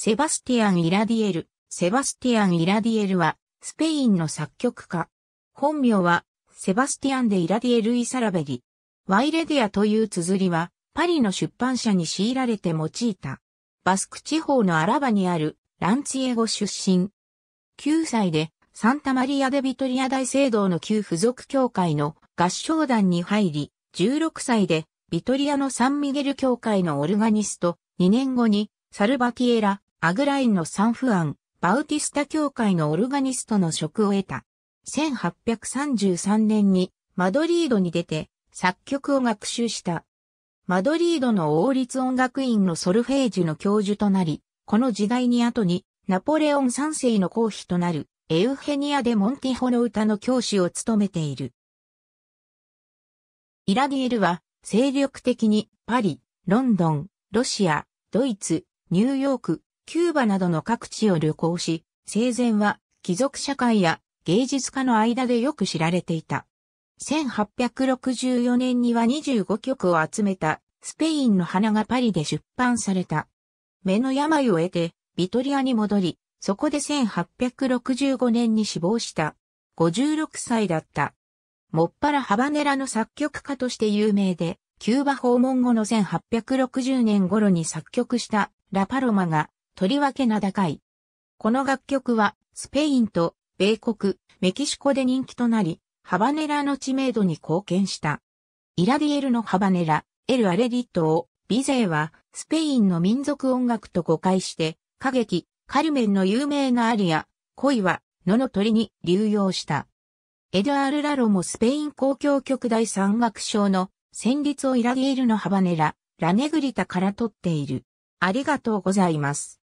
セバスティアン・イラディエル。セバスティアン・イラディエルは、スペインの作曲家。本名は、セバスティアン・デ・イラディエル・イサラベリ。ワイレディアという綴りは、パリの出版社に強いられて用いた。バスク地方のアラバにあるランツィエゴ出身。9歳でサンタマリア・デ・ビトリア大聖堂の旧付属教会の合唱団に入り、16歳でビトリアのサンミゲル教会のオルガニスト、2年後にサルバティエラ、アグラインのサンフアン、バウティスタ教会のオルガニストの職を得た。1833年にマドリードに出て作曲を学習した。マドリードの王立音楽院のソルフェージュの教授となり、この時代に後にナポレオン三世の公妃となるエウヘニア・デ・モンティホの歌の教師を務めている。イラディエルは精力的にパリ、ロンドン、ロシア、ドイツ、ニューヨーク、キューバなどの各地を旅行し、生前は貴族社会や芸術家の間でよく知られていた。1864年には25曲を集めたスペインの花がパリで出版された。目の病を得てビトリアに戻り、そこで1865年に死亡した。56歳だった。もっぱらハバネラの作曲家として有名で、キューバ訪問後の1860年頃に作曲したラパロマがとりわけ名高い。この楽曲は、スペインと、米国、メキシコで人気となり、ハバネラの知名度に貢献した。イラディエルのハバネラ、エル・アレリットを、ビゼーは、スペインの民族音楽と誤解して、歌劇、カルメンの有名なアリア、恋は、野の鳥に流用した。エド・アル・ラロもスペイン公共局第三楽章の旋律をイラディエルのハバネラ、ラネグリタから取っている。ありがとうございます。